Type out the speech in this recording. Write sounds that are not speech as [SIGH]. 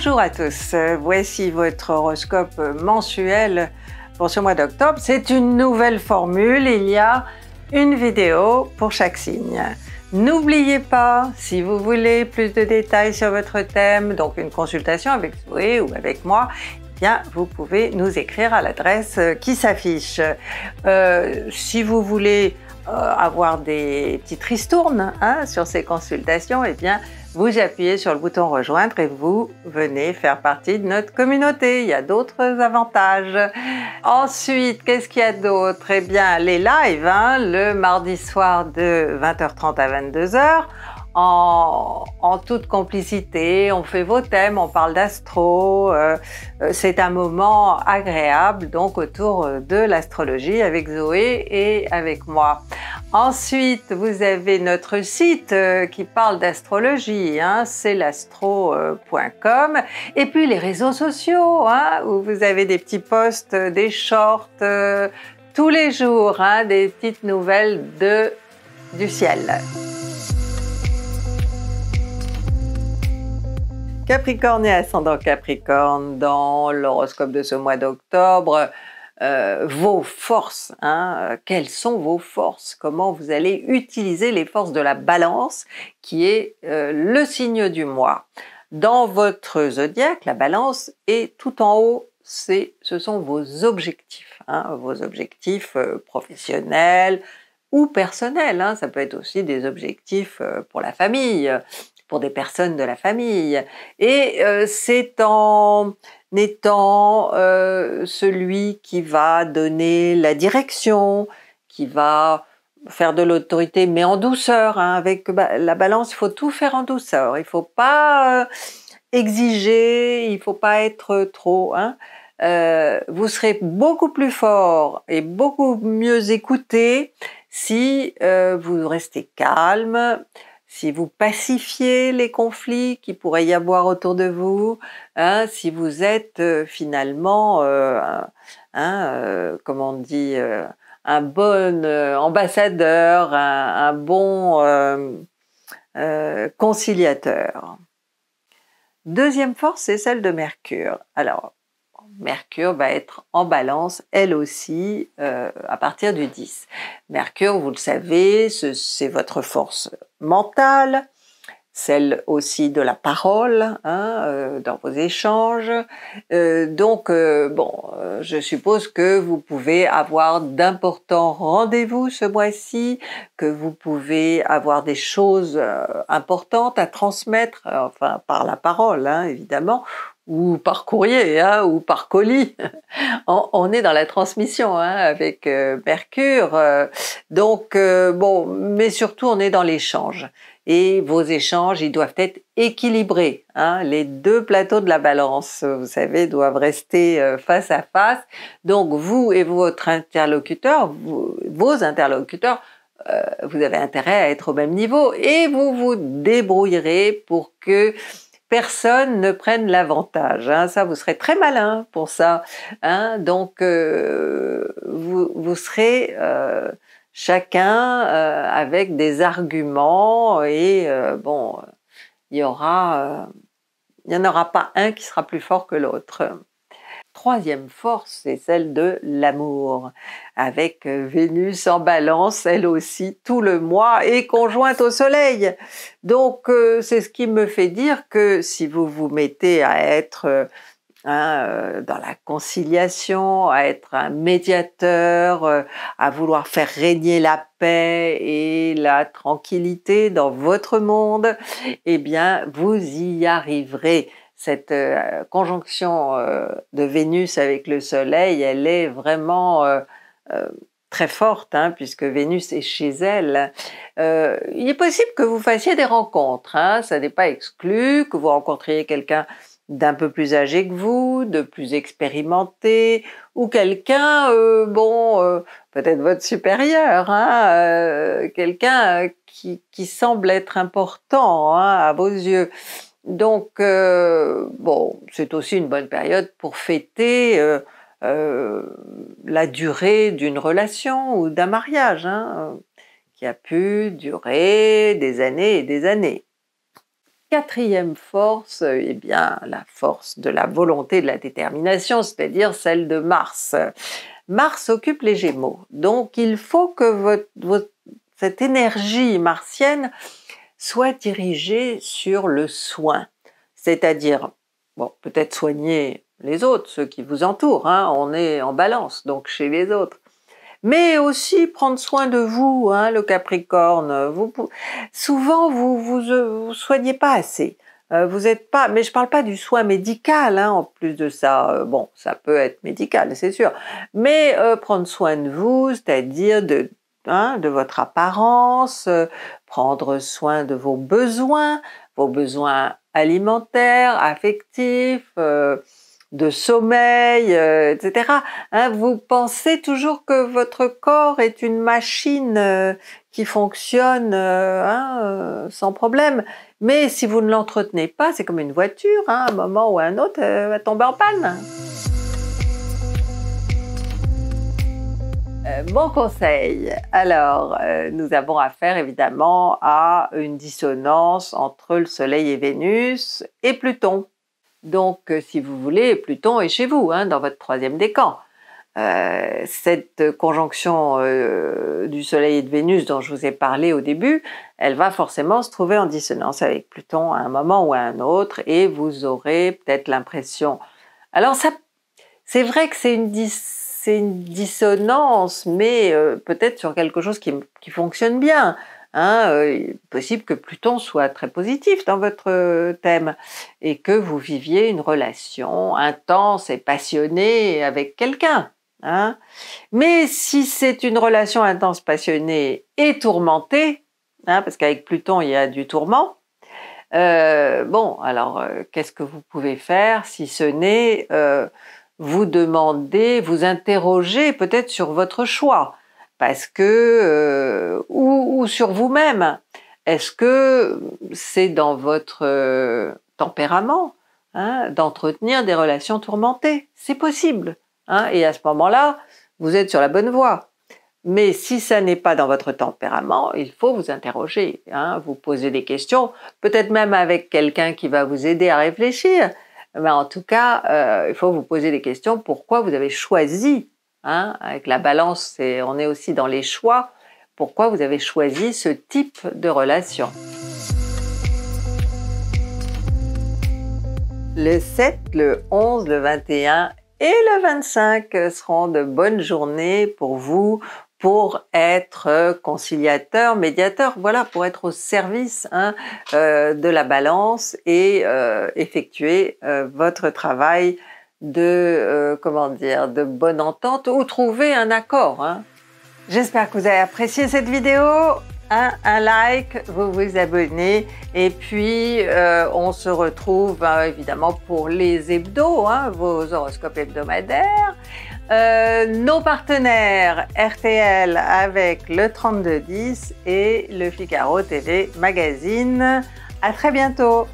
Bonjour à tous, voici votre horoscope mensuel pour ce mois d'octobre. C'est une nouvelle formule, il y a une vidéo pour chaque signe. N'oubliez pas, si vous voulez plus de détails sur votre thème, donc une consultation avec vous ou avec moi, eh Bien, vous pouvez nous écrire à l'adresse qui s'affiche. Euh, si vous voulez euh, avoir des petites ristournes hein, sur ces consultations, eh bien, vous appuyez sur le bouton rejoindre et vous venez faire partie de notre communauté. Il y a d'autres avantages. Ensuite, qu'est-ce qu'il y a d'autre Eh bien, les lives, hein, le mardi soir de 20h30 à 22h en, toute complicité, on fait vos thèmes, on parle d'astro, euh, euh, c'est un moment agréable donc autour euh, de l'astrologie avec Zoé et avec moi. Ensuite, vous avez notre site qui parle d'astrologie, hein, c'est l'astro.com et puis les réseaux sociaux hein, où vous avez des petits posts, des shorts tous les jours, hein, des petites nouvelles de, du ciel. Capricorne et ascendant Capricorne, dans l'horoscope de ce mois d'octobre, euh, vos forces, hein, euh, quelles sont vos forces, comment vous allez utiliser les forces de la balance qui est euh, le signe du mois. Dans votre zodiaque, la balance est tout en haut, c'est, ce sont vos objectifs, hein, vos objectifs professionnels, ou personnels, hein. ça peut être aussi des objectifs pour la famille, pour des personnes de la famille. Et euh, c'est en étant euh, celui qui va donner la direction, qui va faire de l'autorité, mais en douceur. Hein, avec la balance, il faut tout faire en douceur. Il ne faut pas euh, exiger, il ne faut pas être trop. Hein. vous serez beaucoup plus fort et beaucoup mieux écouté si vous restez calme, si vous pacifiez les conflits qui pourraient y avoir autour de vous, hein, si vous êtes euh, finalement, euh, euh, comment on dit, un bon ambassadeur, un, un bon conciliateur. Deuxième force, c'est celle de Mercure. Alors, Mercure va être en balance, elle aussi, euh, à partir du 10. Mercure, vous le savez, c'est votre force mentale, celle aussi de la parole hein, euh, dans vos échanges. Euh, donc, bon, je suppose que vous pouvez avoir d'importants rendez-vous ce mois-ci, que vous pouvez avoir des choses importantes à transmettre, enfin par la parole hein, évidemment, ou par courrier hein, ou par colis. [LAUGHS] on, est dans la transmission hein, avec euh, Mercure. Euh, donc euh, bon, mais surtout on est dans l'échange. Et vos échanges, ils doivent être équilibrés. Hein. Les deux plateaux de la balance, vous savez, doivent rester face à face. Donc vous et votre interlocuteur, vos interlocuteurs, vous avez intérêt à être au même niveau et vous vous débrouillerez pour que personne ne prenne l'avantage. Hein. Ça, vous serez très malin pour ça. Hein. Donc, euh, vous, vous, serez euh, chacun euh, avec des arguments et bon, il y aura, il n'y en aura pas un qui sera plus fort que l'autre troisième force, c'est celle de l'amour, avec euh, Vénus en balance, elle aussi, tout le mois, et conjointe au Soleil. Donc euh, c'est ce qui me fait dire que si vous vous mettez à être euh, dans la conciliation, à être un médiateur, à vouloir faire régner la paix et la tranquillité dans votre monde, eh bien, vous y arriverez cette euh, conjonction euh, de Vénus avec le Soleil, elle est vraiment euh, très forte, hein, puisque Vénus est chez elle. il est possible que vous fassiez des rencontres, hein. ça n'est pas exclu, que vous rencontriez quelqu'un d'un peu plus âgé que vous, de plus expérimenté, ou quelqu'un, bon, peut-être votre supérieur, hein, quelqu'un qui, semble être important à vos yeux. Donc, euh, bon, c'est aussi une bonne période pour fêter euh, euh, la durée d'une relation ou d'un mariage, hein, qui a pu durer des années et des années. Quatrième force, eh bien, la force de la volonté, de la détermination, c'est-à-dire celle de Mars. Mars occupe les Gémeaux, donc il faut que cette énergie martienne soit dirigé sur le soin, c'est-à-dire, bon, peut-être soigner les autres, ceux qui vous entourent, hein, on est en balance, donc chez les autres, mais aussi prendre soin de vous, hein, le Capricorne. Vous, souvent, vous euh, vous, soignez pas assez. Euh, vous êtes pas, mais je parle pas du soin médical. Hein, en plus de ça, euh, bon, ça peut être médical, c'est sûr. Mais prendre soin de vous, c'est-à-dire de de votre apparence, prendre soin de vos besoins, vos besoins alimentaires, affectifs, euh, de sommeil, euh, etc. Hein, vous pensez toujours que votre corps est une machine euh, qui fonctionne hein, sans problème, mais si vous ne l'entretenez pas, c'est comme une voiture, hein, à un moment ou à un autre, elle va tomber en panne. Bon euh, conseil, alors euh, nous avons affaire évidemment à une dissonance entre le Soleil et Vénus et Pluton. Donc euh, si vous voulez, Pluton est chez vous, hein, dans votre troisième décan. cette conjonction du Soleil et de Vénus dont je vous ai parlé au début, elle va forcément se trouver en dissonance avec Pluton à un moment ou à un autre et vous aurez peut-être l'impression. Alors ça, c'est vrai que c'est une dissonance une dissonance, mais euh, peut-être sur quelque chose qui, fonctionne bien. Hein, euh, possible que Pluton soit très positif dans votre euh, thème et que vous viviez une relation intense et passionnée avec quelqu'un. Hein. Mais si c'est une relation intense, passionnée et tourmentée, hein, parce qu'avec Pluton il y a du tourment, bon, alors qu'est-ce que vous pouvez faire si ce n'est vous demandez, vous interroger peut-être sur votre choix, parce que euh, ou, sur vous-même. Est-ce que c'est dans votre euh, tempérament hein, d'entretenir des relations tourmentées C'est possible. Hein, et à ce moment-là, vous êtes sur la bonne voie. Mais si ça n'est pas dans votre tempérament, il faut vous interroger, hein, vous poser des questions, peut-être même avec quelqu'un qui va vous aider à réfléchir. Eh ben, en tout cas, euh, il faut vous poser des questions. Pourquoi vous avez choisi hein, Avec la balance, et on est aussi dans les choix. Pourquoi vous avez choisi ce type de relation Le 7, le 11, le 21 et le 25 seront de bonnes journées pour vous pour être euh, conciliateur, médiateur, voilà, pour être au service hein, euh, de la balance et euh, effectuer votre travail de, comment dire, de bonne entente ou trouver un accord. Hein. J'espère que vous avez apprécié cette vidéo. Un, like, vous vous abonnez et puis on se retrouve évidemment pour les hebdos, hein, vos horoscopes hebdomadaires. Euh, nos partenaires RTL avec le 3210 et le Figaro TV Magazine. À très bientôt.